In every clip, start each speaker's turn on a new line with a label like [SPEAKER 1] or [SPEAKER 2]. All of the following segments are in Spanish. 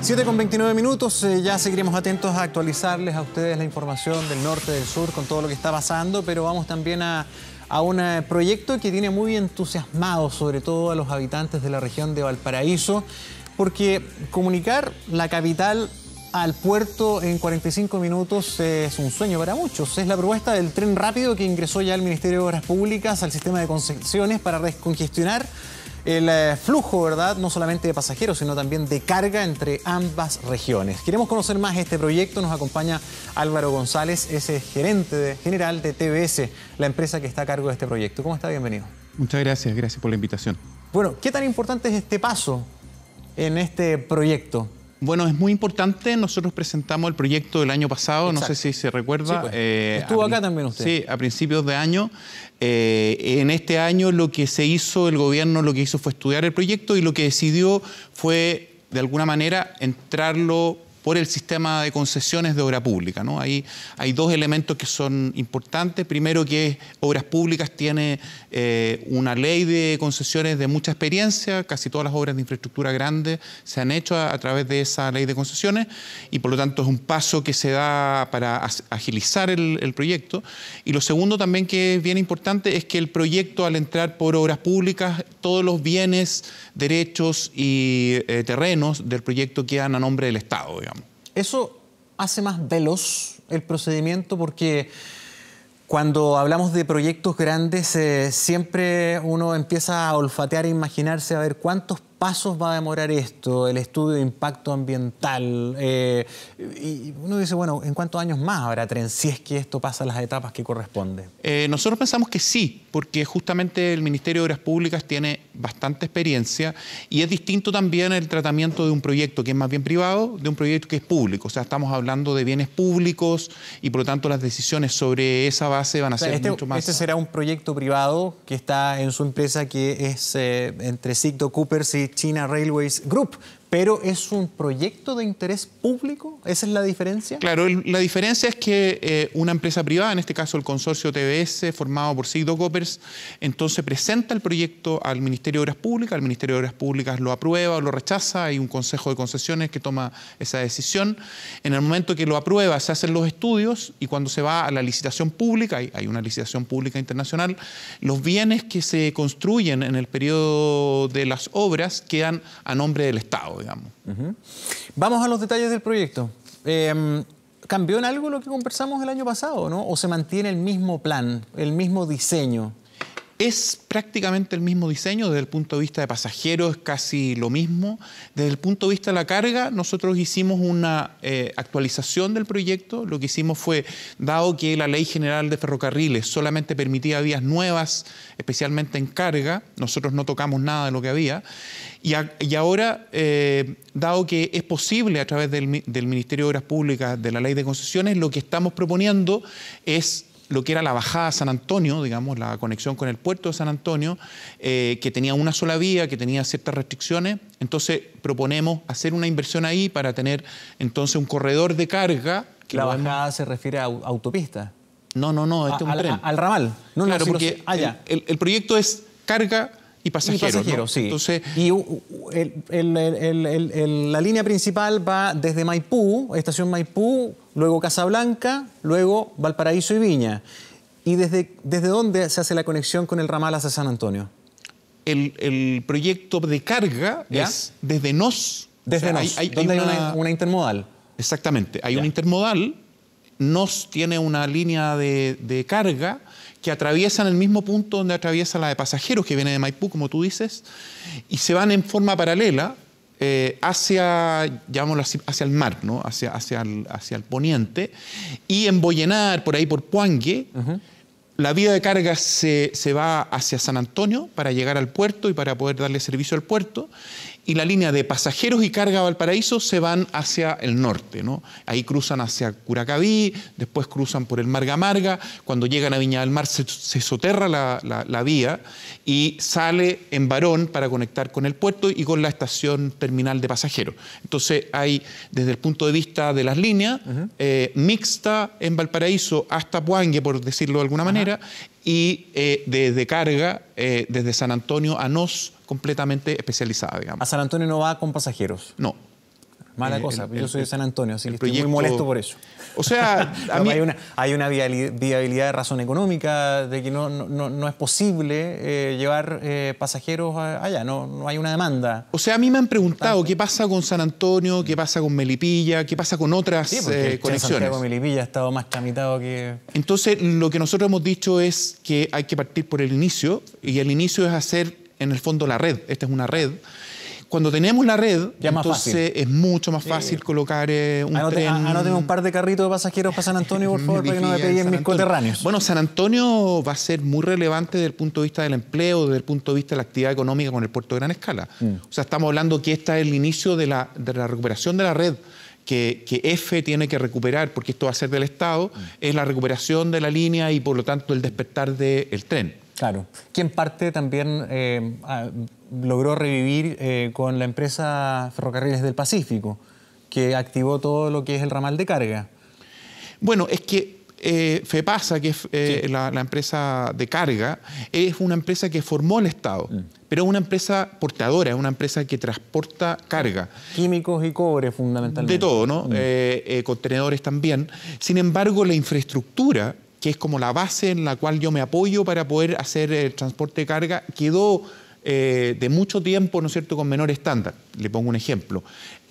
[SPEAKER 1] 7 con 29 minutos, eh, ya seguiremos atentos a actualizarles a ustedes la información del norte, del sur, con todo lo que está pasando, pero vamos también a, a un eh, proyecto que tiene muy entusiasmado, sobre todo a los habitantes de la región de Valparaíso, porque comunicar la capital al puerto en 45 minutos es un sueño para muchos. Es la propuesta del tren rápido que ingresó ya al Ministerio de Obras Públicas al sistema de concesiones para descongestionar el eh, flujo, ¿verdad? No solamente de pasajeros, sino también de carga entre ambas regiones. Queremos conocer más este proyecto. Nos acompaña Álvaro González, es gerente general de TBS, la empresa que está a cargo de este proyecto. ¿Cómo está? Bienvenido. Muchas
[SPEAKER 2] gracias, gracias por la invitación.
[SPEAKER 1] Bueno, ¿qué tan importante es este paso en este proyecto?
[SPEAKER 2] Bueno, es muy importante. Nosotros presentamos el proyecto el año pasado, no sé si se recuerda. Pues. Eh, Estuvo acá también usted. Sí, a principios de año. Eh, en este año lo que se hizo, el gobierno lo que hizo fue estudiar el proyecto y lo que decidió fue, de alguna manera, entrarlo por el sistema de concesiones de obra pública. ¿no? Ahí hay dos elementos que son importantes. Primero que Obras Públicas tiene eh, una ley de concesiones de mucha experiencia, casi todas las obras de infraestructura grande se han hecho a, través de esa ley de concesiones y por lo tanto es un paso que se da para agilizar el, proyecto. Y lo segundo también que es bien importante es que el proyecto al entrar por obras públicas, todos los bienes, derechos y eh, terrenos del proyecto quedan a nombre del Estado, digamos.
[SPEAKER 1] Eso hace más veloz el procedimiento porque cuando hablamos de proyectos grandes eh, siempre uno empieza a olfatear e imaginarse a ver cuántos pasos va a demorar esto, el estudio de impacto ambiental. Eh, y uno dice, bueno, ¿en cuántos años más habrá tren si es que esto pasa las etapas que corresponde?
[SPEAKER 2] Eh, nosotros pensamos que sí, porque justamente el Ministerio de Obras Públicas tiene bastante experiencia y es distinto también el tratamiento de un proyecto que es más bien privado de un proyecto que es público. O sea, estamos hablando de bienes públicos y por lo tanto las decisiones sobre esa base van a ser este mucho más... Este será
[SPEAKER 1] un proyecto privado que está en su empresa que es eh, entre Sigdo Cooper, y China Railways Group, pero es un proyecto de interés público, ¿esa es la diferencia? Claro, la diferencia es que eh, una
[SPEAKER 2] empresa privada, en este caso el consorcio TBS, formado por Sigdo Coppers, entonces presenta el proyecto al Ministerio de Obras Públicas, el Ministerio de Obras Públicas lo aprueba o lo rechaza, hay un consejo de concesiones que toma esa decisión. En el momento que lo aprueba, se hacen los estudios y cuando se va a la licitación pública, hay, hay una licitación pública internacional, los bienes que se construyen en el periodo de las obras quedan a nombre del Estado digamos.
[SPEAKER 1] Vamos a los detalles del proyecto. Em, ¿Cambió en algo lo que conversamos el año pasado, no? ¿O se mantiene el mismo plan, el mismo diseño? Es prácticamente
[SPEAKER 2] el mismo diseño desde el punto de vista de pasajeros, es casi lo mismo. Desde el punto de vista de la carga, nosotros hicimos una eh, actualización del proyecto. Lo que hicimos fue, dado que la Ley General de Ferrocarriles solamente permitía vías nuevas, especialmente en carga, nosotros no tocamos nada de lo que había. Y, ahora, eh, dado que es posible a través del, del Ministerio de Obras Públicas, de la Ley de Concesiones, lo que estamos proponiendo es lo que era la bajada a San Antonio, digamos, la conexión con el puerto de San Antonio, eh, que tenía una sola vía, que tenía ciertas restricciones. Entonces proponemos hacer una inversión ahí para tener entonces un corredor de carga. la bajada se refiere a autopista. No, no, no, este es un al, tren. al ramal. No, claro, porque ah, El, proyecto es carga y pasajeros. Y
[SPEAKER 1] y la línea principal va desde Maipú, estación Maipú, luego Casablanca, luego Valparaíso y Viña. ¿Y desde, desde dónde se hace la conexión con el ramal hacia San Antonio?
[SPEAKER 2] El, proyecto de carga es
[SPEAKER 1] desde Nos.
[SPEAKER 2] Desde Nos, hay, hay, una... intermodal. Exactamente, hay un una intermodal. Nos tiene una línea de, carga que en el mismo punto donde atraviesa la de pasajeros que viene de Maipú, como tú dices, y se van en forma paralela eh, hacia, hacia el mar, ¿no? hacia, el, poniente, y en Boyenar, por ahí por Puangue, la vía de carga se, se, va hacia San Antonio para llegar al puerto y para poder darle servicio al puerto, y la línea de pasajeros y carga Valparaíso se van hacia el norte. ¿no? Ahí cruzan hacia Curacaví, después cruzan por el Marga Marga, cuando llegan a Viña del Mar se, soterra la, vía y sale en barón para conectar con el puerto y con la estación terminal de pasajeros. Entonces hay, desde el punto de vista de las líneas, eh, mixta en Valparaíso hasta Puangue, por decirlo de alguna manera, y eh, desde carga, eh, desde San Antonio a Nos, completamente especializada, digamos. ¿A San Antonio no va con pasajeros? No, Mala eh, cosa, yo soy de San Antonio, así que estoy muy molesto por
[SPEAKER 1] eso. O sea, hay una, viabilidad de razón económica, de que no, no, es posible eh, llevar eh, pasajeros allá, no, hay una demanda.
[SPEAKER 2] O sea, a mí me han preguntado qué pasa con San Antonio, qué pasa con Melipilla, qué pasa con otras sí, porque conexiones. con
[SPEAKER 1] Melipilla ha estado más tramitado que...
[SPEAKER 2] Entonces, lo que nosotros hemos dicho es que hay que partir por el inicio, y el inicio es hacer en el fondo la red, esta es una red. Cuando tenemos la red, entonces es mucho más fácil colocar eh, un tren... un
[SPEAKER 1] par de carritos de pasajeros para San Antonio, por favor, para que no me en mis coterráneos.
[SPEAKER 2] Bueno, San Antonio va a ser muy relevante desde el punto de vista del empleo, desde el punto de vista de la actividad económica con el puerto de gran escala. Mm. O sea, estamos hablando que este es el inicio de la, recuperación de la red. Que, que, F tiene que recuperar, porque esto va a ser del Estado, mm. es la recuperación de la línea y por lo tanto el despertar del tren.
[SPEAKER 1] Claro, Quien parte también eh, logró revivir eh, con la empresa Ferrocarriles del Pacífico, que activó todo lo que es el ramal de carga. Bueno, es que eh,
[SPEAKER 2] FEPASA, que es la, empresa de carga, es una empresa que formó el Estado, mm. pero es una empresa portadora, es una empresa que transporta carga. Químicos y cobre fundamentalmente. De todo, ¿no? Mm. contenedores también. Sin embargo, la infraestructura que es como la base en la cual yo me apoyo para poder hacer el eh, transporte de carga, quedó eh, de mucho tiempo, ¿no es cierto?, con menor estándar. Le pongo un ejemplo.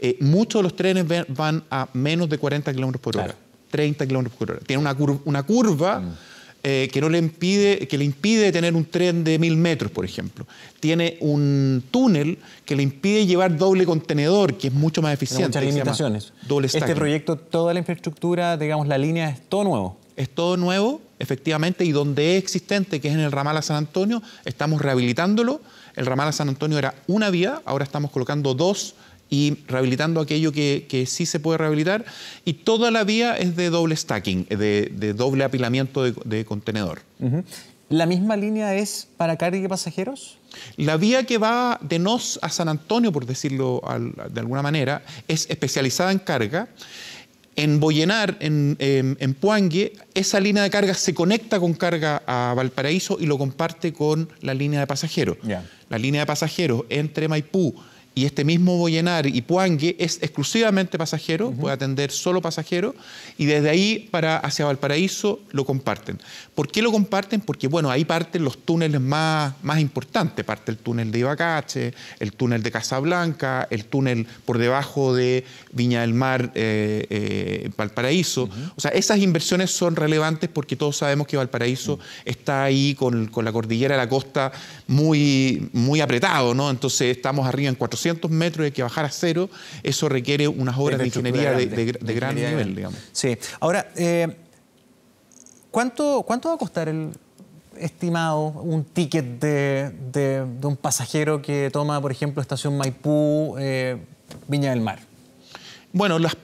[SPEAKER 2] Eh, muchos de los trenes van a menos de 40 kilómetros por hora, 30 kilómetros por hora. Tiene una, curva, mm. que, no le impide, que le impide tener un tren de mil metros, por ejemplo. Tiene un túnel que le impide llevar doble contenedor, que es mucho más eficiente. muchas limitaciones. este proyecto, toda la infraestructura, digamos, la línea, es todo nuevo es todo nuevo, efectivamente, y donde es existente, que es en el ramal a San Antonio, estamos rehabilitándolo. El ramal a San Antonio era una vía, ahora estamos colocando dos y rehabilitando aquello que, sí se puede rehabilitar. Y toda la vía es de doble stacking, de, doble apilamiento de, contenedor.
[SPEAKER 1] ¿La misma línea es para carga y pasajeros?
[SPEAKER 2] La vía que va de Nos a San Antonio, por decirlo de alguna manera, es especializada en carga en Boyenar, en, em, en, Puangue, esa línea de carga se conecta con carga a Valparaíso y lo comparte con la línea de pasajeros. La línea de pasajeros entre Maipú y este mismo Boyenar y Puangue es exclusivamente pasajero, puede atender solo pasajeros y desde ahí para hacia Valparaíso lo comparten. ¿Por qué lo comparten? Porque bueno, ahí parten los túneles más, más importantes, parte el túnel de Ibacache, el túnel de Casablanca, el túnel por debajo de Viña del Mar, eh, eh, Valparaíso. O sea, esas inversiones son relevantes porque todos sabemos que Valparaíso está ahí con, con, la cordillera de la costa muy, muy apretado, ¿no? Entonces estamos arriba en 400 metros y hay que bajar a cero, eso requiere unas obras de, ingeniería de, gran nivel, digamos. Sí.
[SPEAKER 1] Ahora, eh, ¿cuánto, ¿cuánto va a costar el estimado un ticket de, un pasajero que toma, por ejemplo, Estación Maipú, eh, Viña del Mar? Bueno, las,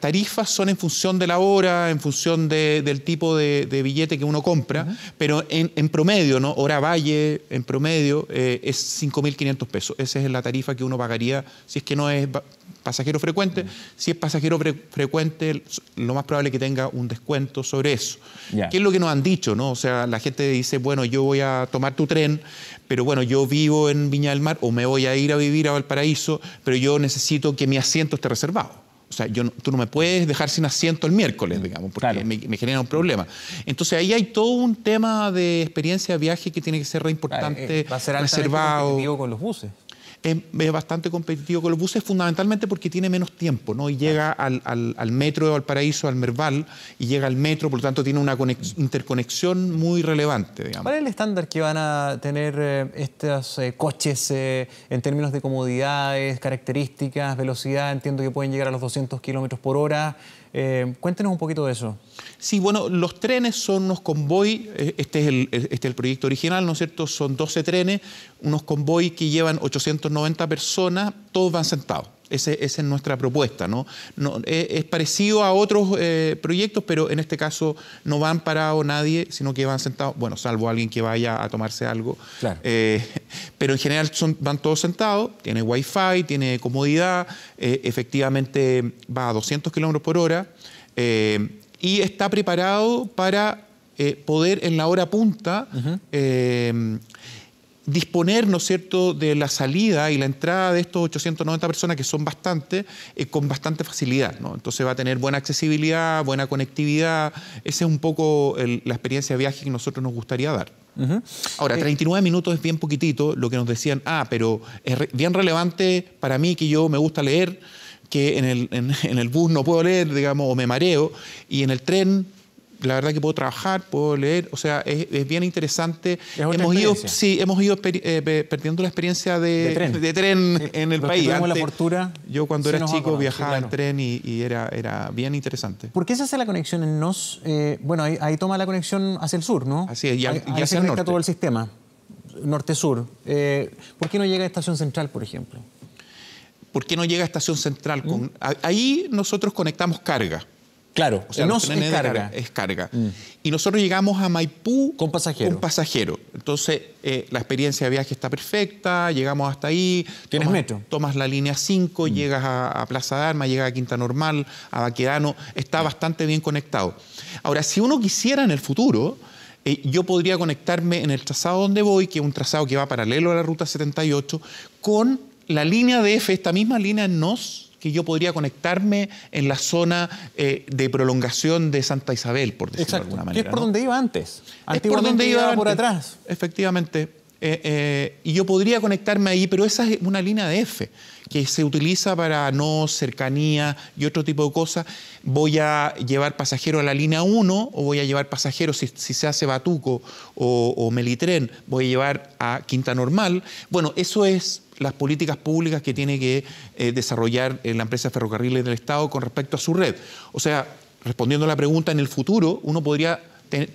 [SPEAKER 1] tarifas son en función de la hora, en función del tipo
[SPEAKER 2] de, billete que uno compra, pero en, promedio, ¿no? Hora Valle, en promedio, eh, es 5.500 pesos. Esa es la tarifa que uno pagaría si es que no es pasajero frecuente. Si es pasajero frecuente, lo más probable es que tenga un descuento sobre eso. ¿Qué es lo que nos han dicho, no? O sea, la gente dice, bueno, yo voy a tomar tu tren, pero bueno, yo vivo en Viña del Mar o me voy a ir a vivir a Valparaíso, pero yo necesito que mi asiento esté reservado. O sea, yo, tú no me puedes dejar sin asiento el miércoles, digamos, porque me, genera un problema. Entonces ahí hay todo un tema de experiencia de viaje que tiene que ser re importante, claro, eh, eh, reservado. con los buses es, bastante competitivo con los buses, fundamentalmente porque tiene menos tiempo, ¿no? Y llega al, al metro de Valparaíso, al Merval, y llega al metro, por lo tanto tiene una interconexión muy relevante, ¿Cuál
[SPEAKER 1] es el estándar que van a tener eh, estos eh, coches eh, en términos de comodidades, características, velocidad? Entiendo que pueden llegar a los 200 kilómetros por hora. cuéntenos un poquito de eso. Sí, bueno, los
[SPEAKER 2] trenes son unos convoy, este, este es el, proyecto original, ¿no es cierto? Son 12 trenes, unos convoy que llevan 890 90 personas, todos van sentados. Ese, esa es nuestra propuesta. ¿no? Eh, es, parecido a otros eh, proyectos, pero en este caso no van parados nadie, sino que van sentados, bueno, salvo alguien que vaya a tomarse algo. Eh, pero en general son, van todos sentados, tiene wifi, tiene comodidad, efectivamente va a 200 kilómetros por hora y está preparado para poder en la hora punta disponer, ¿no es cierto?, de la salida y la entrada de estos 890 personas, que son bastante, eh, con bastante facilidad, Entonces va a tener buena accesibilidad, buena conectividad, esa es un poco la experiencia de viaje que nosotros nos gustaría dar. Ahora, 39 eh. minutos es bien poquitito, lo que nos decían, ah, pero es bien relevante para mí que yo me gusta leer, que en el, en el bus no puedo leer, digamos, o me mareo, y en el tren la verdad que puedo trabajar, puedo leer, o sea, es, bien interesante. hemos ido, sí, hemos ido eh,
[SPEAKER 1] perdiendo la experiencia de,
[SPEAKER 2] tren, en el país. la yo cuando era chico viajaba en tren y, era, era bien interesante. ¿Por
[SPEAKER 1] qué se hace la conexión en Nos? Eh, bueno, ahí, toma la conexión hacia el sur, ¿no? Así es, y, ahí, hacia se el todo el sistema, norte-sur. Eh, ¿Por qué no llega a Estación Central, por ejemplo? ¿Por qué no llega a Estación Central? ¿Mm?
[SPEAKER 2] Ahí nosotros conectamos carga. Claro, o sea, no es carga. Es carga. Mm. Y nosotros llegamos a Maipú con pasajero. pasajero. Entonces, eh, la experiencia de viaje está perfecta, llegamos hasta ahí. ¿Tienes tomas, metro? Tomas la línea 5, mm. llegas a, Plaza de Armas, llegas a Quinta Normal, a Baquedano, está bastante bien conectado. Ahora, si uno quisiera en el futuro, eh, yo podría conectarme en el trazado donde voy, que es un trazado que va paralelo a la Ruta 78, con la línea DF, esta misma línea en nos que yo podría conectarme en la zona eh, de prolongación de Santa Isabel, por decirlo de alguna manera. Que es por donde iba antes. Es por donde iba, por atrás. Efectivamente. Eh, eh, y yo podría conectarme ahí, pero esa es una línea de F que se utiliza para no, cercanía y otro tipo de cosas. Voy a llevar pasajeros a la línea 1 o voy a llevar pasajeros, si, se hace Batuco o Melitren, voy a llevar a Quinta Normal. Bueno, eso es las políticas públicas que tiene que eh, desarrollar eh, la empresa de ferrocarriles del Estado con respecto a su red. O sea, respondiendo a la pregunta, en el futuro uno podría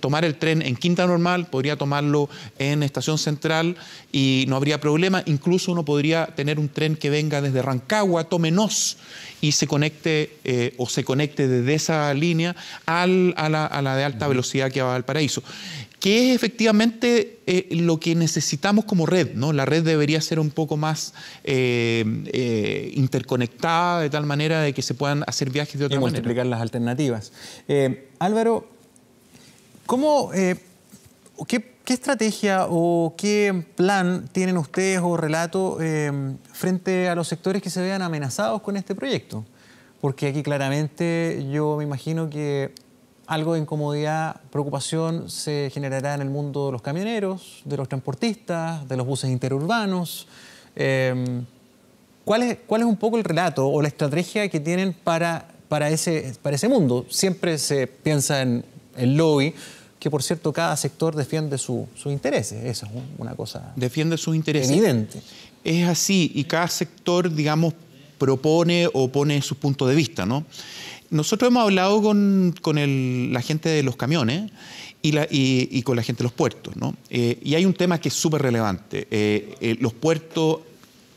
[SPEAKER 2] tomar el tren en Quinta Normal, podría tomarlo en Estación Central y no habría problema. Incluso uno podría tener un tren que venga desde Rancagua, Tómenos, y se conecte eh, o se conecte desde esa línea a, la, a, la, de alta velocidad que va al paraíso que es efectivamente eh, lo que necesitamos como red. ¿no? La red debería ser un poco más eh, eh, interconectada de tal manera
[SPEAKER 1] de que se puedan hacer viajes de otra y manera. multiplicar las alternativas. Álvaro, ¿cómo, qué, qué, estrategia o qué plan tienen ustedes o relato frente a los sectores que se vean amenazados con este proyecto? Porque aquí claramente yo me imagino que algo de incomodidad, preocupación se generará en el mundo de los camioneros, de los transportistas, de los buses interurbanos. Em, ¿cuál, es, un poco el relato o la estrategia que tienen para, para, ese, para ese mundo? Siempre se piensa en el lobby, que por cierto cada sector defiende sus intereses, eso es una cosa... Defiende sus intereses.
[SPEAKER 2] Evidente. Es así, y cada sector, digamos, propone o pone su punto de vista, ¿no? Nosotros hemos hablado con, la gente de los camiones y, la, con la gente de los puertos, ¿no? Eh, y hay un tema que es súper relevante. Eh, eh, los puertos,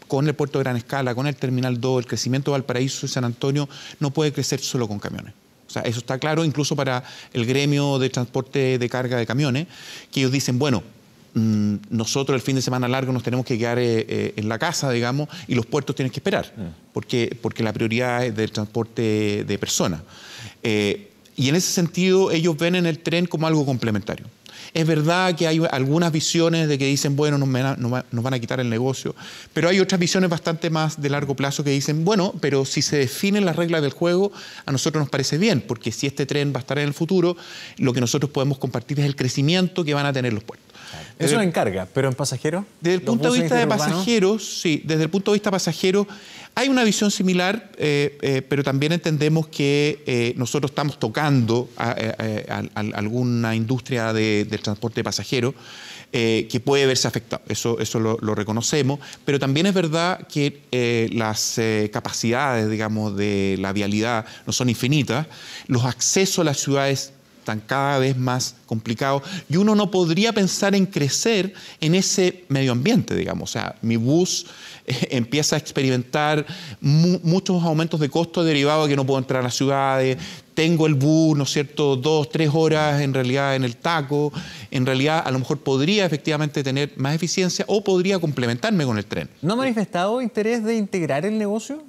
[SPEAKER 2] con el puerto de gran escala, con el Terminal 2, el crecimiento de Valparaíso y San Antonio, no puede crecer solo con camiones. O sea, eso está claro incluso para el gremio de transporte de carga de camiones, que ellos dicen, bueno, Mm, nosotros el fin de semana largo nos tenemos que quedar eh, eh, en la casa, digamos, y los puertos tienen que esperar, eh. porque, porque la prioridad es del transporte de personas. y en ese sentido ellos ven en el tren como algo complementario. Es verdad que hay algunas visiones de que dicen, bueno, nos, van a quitar el negocio, pero hay otras visiones bastante más de largo plazo que dicen, bueno, pero si se definen las reglas del juego, a nosotros nos parece bien, porque si este tren va a estar en el futuro, lo que nosotros podemos compartir es el crecimiento que van a tener los puertos. Es una encarga,
[SPEAKER 1] pero en pasajeros. Desde el punto de vista de pasajeros,
[SPEAKER 2] sí, desde el punto de vista pasajero, hay una visión similar, eh, eh, pero también entendemos que eh, nosotros estamos tocando a, alguna industria del transporte de pasajeros. que puede verse afectado. Eso, eso lo, reconocemos, pero también es verdad que las capacidades, digamos, de la vialidad no son infinitas. Los accesos a las ciudades están cada vez más complicados y uno no podría pensar en crecer en ese medio ambiente, digamos. O sea, mi bus eh, empieza a experimentar muchos aumentos de costo derivado que no puedo entrar a las ciudades, tengo el bus, ¿no es cierto?, dos, tres horas en realidad en el taco, en realidad a lo mejor podría efectivamente tener más eficiencia o podría complementarme con el tren.
[SPEAKER 1] ¿No ha manifestado interés de integrar el negocio?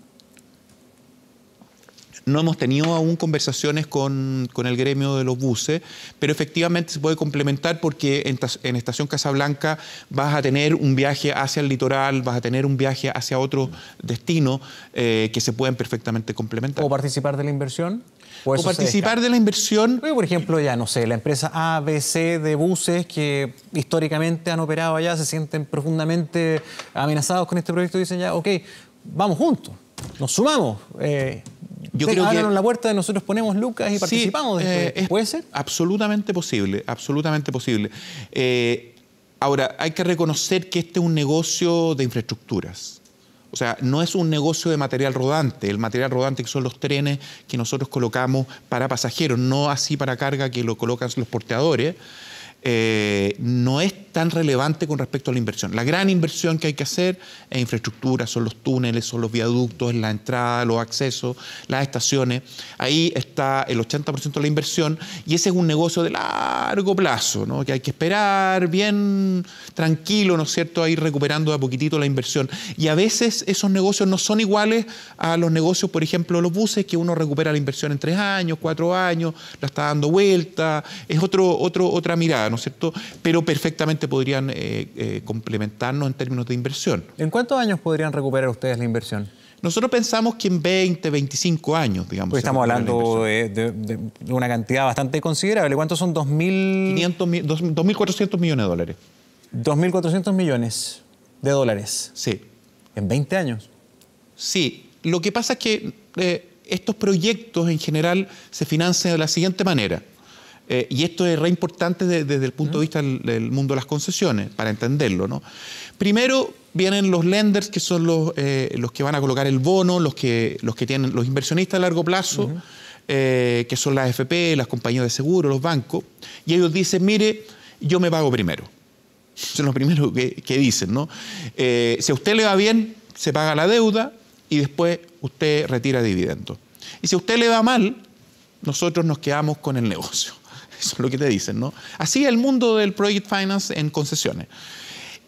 [SPEAKER 2] No hemos tenido aún conversaciones con, el gremio de los buses, pero efectivamente se puede complementar porque en, Estación Casablanca vas a tener un viaje hacia el litoral, vas a tener un viaje hacia otro destino eh, que se pueden perfectamente
[SPEAKER 1] complementar. ¿O participar de la inversión? O, participar de la inversión. por ejemplo, ya no sé, la empresa ABC de buses que históricamente han operado allá se sienten profundamente amenazados con este proyecto y dicen ya, ok, vamos juntos, nos sumamos. Eh, yo creo que... la puerta, nosotros ponemos lucas y participamos. de eh, ¿Puede ser? Absolutamente
[SPEAKER 2] posible, absolutamente posible. Eh, ahora, hay que reconocer que este es un negocio de infraestructuras. O sea, no es un negocio de material rodante. El material rodante que son los trenes que nosotros colocamos para pasajeros, no así para carga que lo colocan los porteadores. Eh, no es tan relevante con respecto a la inversión. La gran inversión que hay que hacer en infraestructura, son los túneles, son los viaductos, la entrada, los accesos, las estaciones. Ahí está el 80% de la inversión y ese es un negocio de largo plazo, que hay que esperar bien tranquilo, ¿no es cierto?, a recuperando de a poquitito la inversión. Y a veces esos negocios no son iguales a los negocios, por ejemplo, los buses, que uno recupera la inversión en tres años, cuatro años, la está dando vuelta, es otro, otro, otra mirada. ¿no? Pero perfectamente podrían eh, eh, complementarnos en términos de
[SPEAKER 1] inversión. ¿En cuántos años podrían recuperar ustedes la inversión? Nosotros pensamos que en 20, 25 años, digamos. estamos hablando de, una cantidad bastante considerable. ¿Cuántos son 2.400 millones de dólares. 2.400 millones de
[SPEAKER 2] dólares. Sí. En 20 años. Sí. Lo que pasa es que eh, estos proyectos en general se financian de la siguiente manera. Eh, y esto es re importante desde, el punto de vista del, mundo de las concesiones, para entenderlo. ¿no? Primero vienen los lenders, que son los, eh, los que van a colocar el bono, los que, los que tienen los inversionistas a largo plazo, eh, que son las FP, las compañías de seguro, los bancos, y ellos dicen, mire, yo me pago primero. Son los primeros que, que dicen, ¿no? si a usted le va bien, se paga la deuda y después usted retira dividendos. Y si a usted le va mal, nosotros nos quedamos con el negocio. Eso es lo que te dicen, ¿no? Así es el mundo del project finance en concesiones.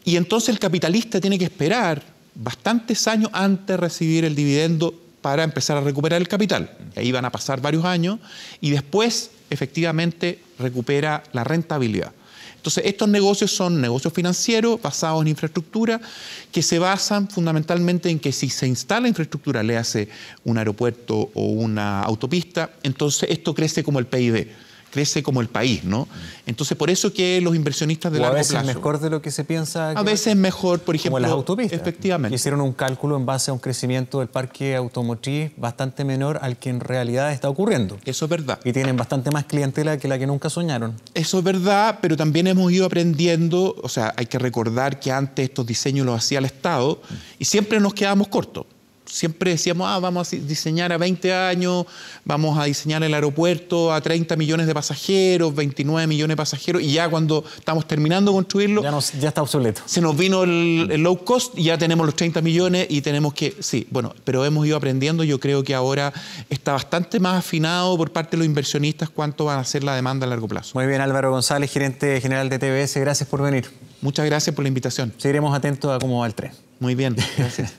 [SPEAKER 2] Y entonces el capitalista tiene que esperar bastantes años antes de recibir el dividendo para empezar a recuperar el capital. ahí van a pasar varios años y después efectivamente recupera la rentabilidad. Entonces, estos negocios son negocios financieros basados en infraestructura que se basan fundamentalmente en que si se instala infraestructura, le hace un aeropuerto o una autopista, entonces esto crece como el PIB crece como el país, ¿no?
[SPEAKER 1] Entonces, por eso que los inversionistas de la largo a veces mejor de lo que se piensa... a veces mejor, por ejemplo... Como las autopistas. Efectivamente. Hicieron un cálculo en base a un crecimiento del parque automotriz bastante menor al que en realidad está ocurriendo. Eso es verdad. Y tienen bastante más clientela que la que nunca soñaron.
[SPEAKER 2] Eso es verdad, pero también hemos ido aprendiendo, o sea, hay que recordar que antes estos diseños los hacía el Estado y siempre nos quedábamos cortos siempre decíamos, ah, vamos a diseñar a 20 años, vamos a diseñar el aeropuerto a 30 millones de pasajeros, 29 millones de pasajeros, y ya cuando estamos terminando de construirlo... Ya, está obsoleto. Se nos vino el, low cost ya tenemos los 30 millones y tenemos que... Sí, bueno, pero hemos ido aprendiendo, yo creo que ahora está bastante más afinado por parte de los inversionistas cuánto va a ser la demanda a largo plazo. Muy bien, Álvaro
[SPEAKER 1] González, gerente general de TBS, gracias por venir. Muchas gracias por la invitación. Seguiremos atentos a cómo va el tren. Muy bien, gracias.